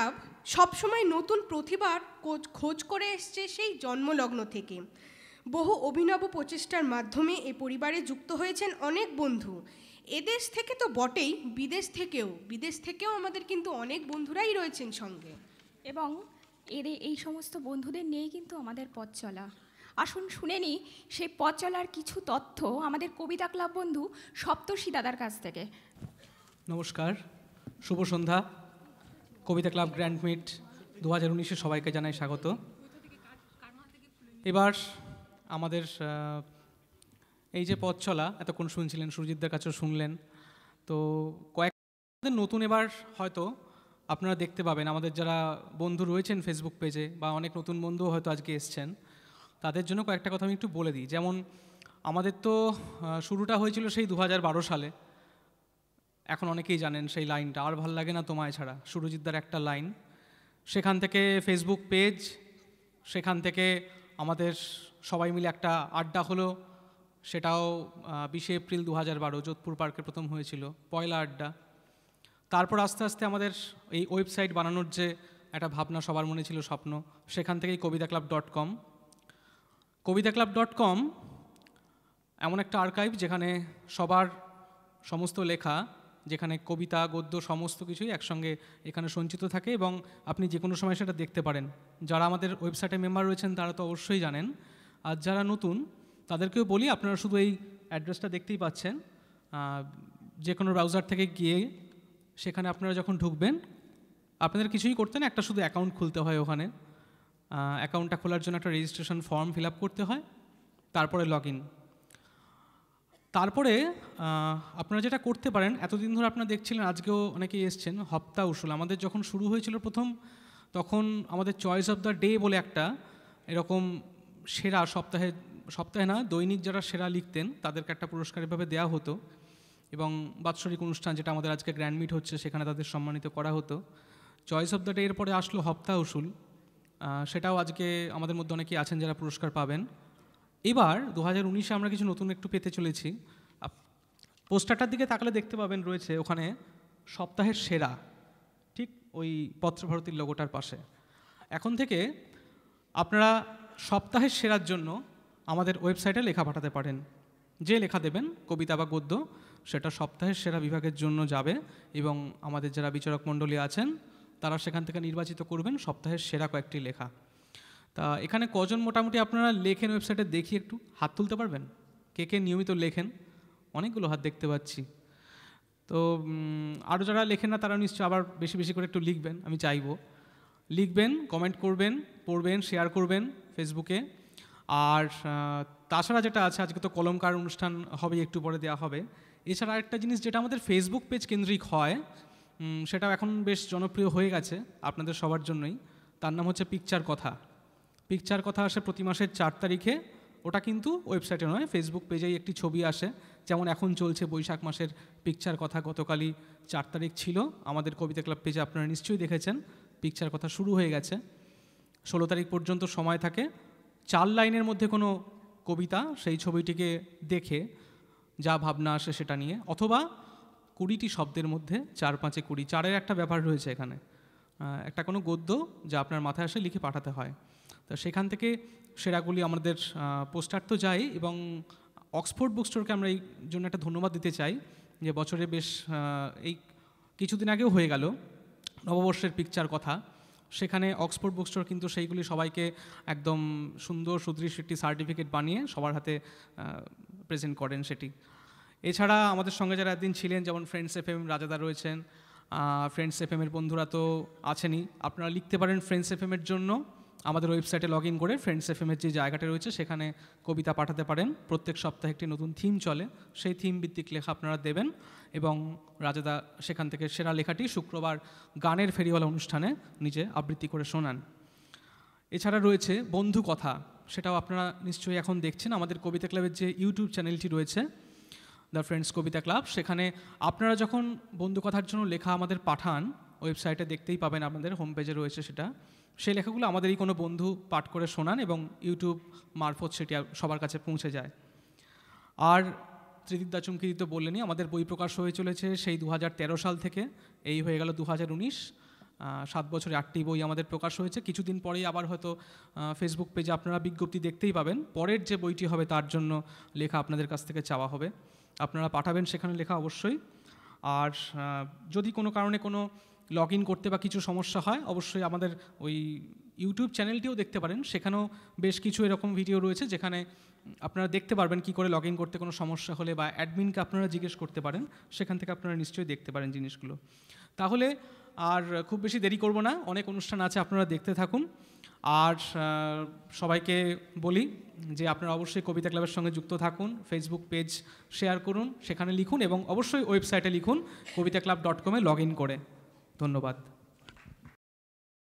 club সবসময় নতুন প্রতিভার খোঁজ করে এসছে সেই জন্মলগ্ন থেকে বহু অভিনব প্রচেষ্টার মাধ্যমে এ পরিবারে যুক্ত হয়েছেন অনেক বন্ধু এদেশ থেকে তো বটেই বিদেশ থেকেও বিদেশ থেকেও আমাদের কিন্তু অনেক বন্ধুরাই রয়েছেন সঙ্গে এবং এর এই সমস্ত বন্ধুদের নিয়ে কিন্তু আমাদের পথ চলা আসুন শুনে নিই সেই পথ চলার কিছু তথ্য আমাদের কবিতা ক্লাব বন্ধু সপ্তর্ষি দাদার কাছ থেকে নমস্কার শুভ সন্ধ্যা কবিতা ক্লাব গ্র্যান্ড মিট দু হাজার উনিশে সবাইকে জানাই স্বাগত এবার আমাদের এই যে পথ চলা এতক্ষণ শুনছিলেন সুরজিৎদের কাছেও শুনলেন তো কয়েক নতুন এবার হয়তো আপনারা দেখতে পাবেন আমাদের যারা বন্ধু রয়েছেন ফেসবুক পেজে বা অনেক নতুন বন্ধু হয়তো আজকে এসছেন তাদের জন্য কয়েকটা কথা আমি একটু বলে দিই যেমন আমাদের তো শুরুটা হয়েছিল সেই দু সালে এখন অনেকেই জানেন সেই লাইনটা আর ভাল লাগে না তোমায় ছাড়া সুরজিৎদার একটা লাইন সেখান থেকে ফেসবুক পেজ সেখান থেকে আমাদের সবাই মিলে একটা আড্ডা হলো সেটাও বিশে এপ্রিল দু হাজার বারো যোধপুর পার্কে প্রথম হয়েছিল পয়লা আড্ডা তারপর আস্তে আস্তে আমাদের এই ওয়েবসাইট বানানোর যে একটা ভাবনা সবার মনে ছিল স্বপ্ন সেখান থেকেই Kobita club dot com Kobita club dot com এমন একটা আর্কাইভ যেখানে সবার সমস্ত লেখা যেখানে কবিতা গদ্য সমস্ত কিছুই একসঙ্গে এখানে সঞ্চিত থাকে এবং আপনি যে কোনো সময় সেটা দেখতে পারেন যারা আমাদের ওয়েবসাইটে মেম্বার রয়েছেন তারা তো অবশ্যই জানেন আর যারা নতুন তাদেরকেও বলি আপনারা শুধু এই অ্যাড্রেসটা দেখতেই পাচ্ছেন যে কোনো ব্রাউজার থেকে গিয়ে সেখানে আপনারা যখন ঢুকবেন আপনাদের কিছুই করতে না একটা শুধু অ্যাকাউন্ট খুলতে হয় ওখানে অ্যাকাউন্টটা খোলার জন্য একটা রেজিস্ট্রেশন ফর্ম ফিল করতে হয় তারপরে লগ ইন তারপরে আপনারা যেটা করতে পারেন এতদিন ধরে আপনারা দেখছিলেন আজকেও অনেকেই এসছেন হপ্তা উসুল আমাদের যখন শুরু হয়েছিল প্রথম তখন আমাদের চয়েস অফ দ্য ডে বলে একটা এরকম সেরা সপ্তাহে সপ্তাহে না দৈনিক যারা সেরা লিখতেন তাদেরকে একটা পুরস্কার এভাবে দেওয়া হতো এবং বাৎসরিক অনুষ্ঠান যেটা আমাদের আজকে গ্র্যান্ড মিট হচ্ছে সেখানে তাদের সম্মানিত করা হতো চয়েস অফ দ্য ডে এরপরে আসলো হপ্তা উসুল সেটাও আজকে আমাদের মধ্যে অনেকেই আছেন যারা পুরস্কার পাবেন এবার দু হাজার উনিশে আমরা কিছু নতুন একটু পেতে চলেছি পোস্টারটার দিকে তাকালে দেখতে পাবেন রয়েছে ওখানে সপ্তাহের সেরা ঠিক ওই পত্রভারতীর লোগোটার পাশে এখন থেকে আপনারা সপ্তাহের সেরার জন্য আমাদের ওয়েবসাইটে লেখা পাঠাতে পারেন যে লেখা দেবেন কবিতা বা গদ্য সেটা সপ্তাহের সেরা বিভাগের জন্য যাবে এবং আমাদের যারা বিচারক মণ্ডলী আছেন তারা সেখান থেকে নির্বাচিত করবেন সপ্তাহের সেরা কয়েকটি লেখা তা এখানে কজন মোটামুটি আপনারা লেখেন ওয়েবসাইটে দেখি একটু হাত তুলতে পারবেন কে কে নিয়মিত লেখেন অনেকগুলো হাত দেখতে পাচ্ছি তো আরও যারা লেখেন না তারা নিশ্চয়ই আবার বেশি বেশি করে একটু লিখবেন আমি চাইব লিখবেন কমেন্ট করবেন পড়বেন শেয়ার করবেন ফেসবুকে আর তাছাড়া যেটা আছে আজকে তো কলমকার অনুষ্ঠান হবে একটু পরে দেওয়া হবে এছাড়া আরেকটা জিনিস যেটা আমাদের ফেসবুক পেজ কেন্দ্রিক হয় সেটাও এখন বেশ জনপ্রিয় হয়ে গেছে আপনাদের সবার জন্যই তার নাম হচ্ছে পিকচার কথা পিকচার কথা আসে প্রতি মাসের চার তারিখে ওটা কিন্তু ওয়েবসাইটে নয় ফেসবুক পেজেই একটি ছবি আসে যেমন এখন চলছে বৈশাখ মাসের পিকচার কথা গতকালই চার তারিখ ছিল আমাদের কবিতা ক্লাব পেজে আপনারা নিশ্চয়ই দেখেছেন পিকচার কথা শুরু হয়ে গেছে ষোলো তারিখ পর্যন্ত সময় থাকে চার লাইনের মধ্যে কোনো কবিতা সেই ছবিটিকে দেখে যা ভাবনা আসে সেটা নিয়ে অথবা কুড়িটি শব্দের মধ্যে চার পাঁচে কুড়ি চারের একটা ব্যাপার রয়েছে এখানে একটা কোনো গদ্য যা আপনার মাথায় আসে লিখে পাঠাতে হয় তো সেখান থেকে সেরাগুলি আমাদের পোস্টার তো যাই এবং অক্সফোর্ড বুক স্টোরকে আমরা এই জন্য একটা ধন্যবাদ দিতে চাই যে বছরে বেশ এই কিছুদিন আগেও হয়ে গেল নববর্ষের পিকচার কথা সেখানে অক্সফোর্ড বুক স্টোর কিন্তু সেইগুলি সবাইকে একদম সুন্দর সুদৃশ্য একটি সার্টিফিকেট বানিয়ে সবার হাতে প্রেজেন্ট করেন সেটি এছাড়া আমাদের সঙ্গে যারা একদিন ছিলেন যেমন ফ্রেন্ডস এফ এম রাজাদা রয়েছেন ফ্রেন্ডস এফ এমের বন্ধুরা তো আছেনই আপনারা লিখতে পারেন ফ্রেন্ডস এফ এমের জন্য আমাদের ওয়েবসাইটে লগ ইন করে ফ্রেন্ডস এফ এর যে জায়গাটা রয়েছে সেখানে কবিতা পাঠাতে পারেন প্রত্যেক সপ্তাহে একটি নতুন থিম চলে সেই থিম ভিত্তিক লেখা আপনারা দেবেন এবং রাজাদা সেখান থেকে সেরা লেখাটি শুক্রবার গানের ফেরিওয়ালা অনুষ্ঠানে নিজে আবৃত্তি করে শোনান এছাড়া রয়েছে বন্ধু কথা সেটাও আপনারা নিশ্চয়ই এখন দেখছেন আমাদের কবিতা ক্লাবের যে ইউটিউব চ্যানেলটি রয়েছে দ্য ফ্রেন্ডস কবিতা ক্লাব সেখানে আপনারা যখন বন্ধু কথার জন্য লেখা আমাদের পাঠান ওয়েবসাইটে দেখতেই পাবেন আপনাদের হোম পেজে রয়েছে সেটা সেই লেখাগুলো আমাদেরই কোনো বন্ধু পাঠ করে শোনান এবং ইউটিউব মারফত সেটি সবার কাছে পৌঁছে যায় আর ত্রিদিবদা চুমকিদি তো বললেনি আমাদের বই প্রকাশ হয়ে চলেছে সেই দু সাল থেকে এই হয়ে গেল দু সাত বছরে আটটি বই আমাদের প্রকাশ হয়েছে কিছুদিন পরেই আবার হয়তো ফেসবুক পেজে আপনারা বিজ্ঞপ্তি দেখতেই পাবেন পরের যে বইটি হবে তার জন্য লেখা আপনাদের কাছ থেকে চাওয়া হবে আপনারা পাঠাবেন সেখানে লেখা অবশ্যই আর যদি কোনো কারণে কোনো লগ ইন করতে বা কিছু সমস্যা হয় অবশ্যই আমাদের ওই ইউটিউব চ্যানেলটিও দেখতে পারেন সেখানেও বেশ কিছু এরকম ভিডিও রয়েছে যেখানে আপনারা দেখতে পারবেন কি করে লগ ইন করতে কোনো সমস্যা হলে বা অ্যাডমিনকে আপনারা জিজ্ঞেস করতে পারেন সেখান থেকে আপনারা নিশ্চয়ই দেখতে পারেন জিনিসগুলো তাহলে আর খুব বেশি দেরি করব না অনেক অনুষ্ঠান আছে আপনারা দেখতে থাকুন আর সবাইকে বলি যে আপনারা অবশ্যই কবিতা ক্লাবের সঙ্গে যুক্ত থাকুন ফেসবুক পেজ শেয়ার করুন সেখানে লিখুন এবং অবশ্যই ওয়েবসাইটে লিখুন কবিতা ক্লাব ডট কমে লগ ইন করে ধন্যবাদ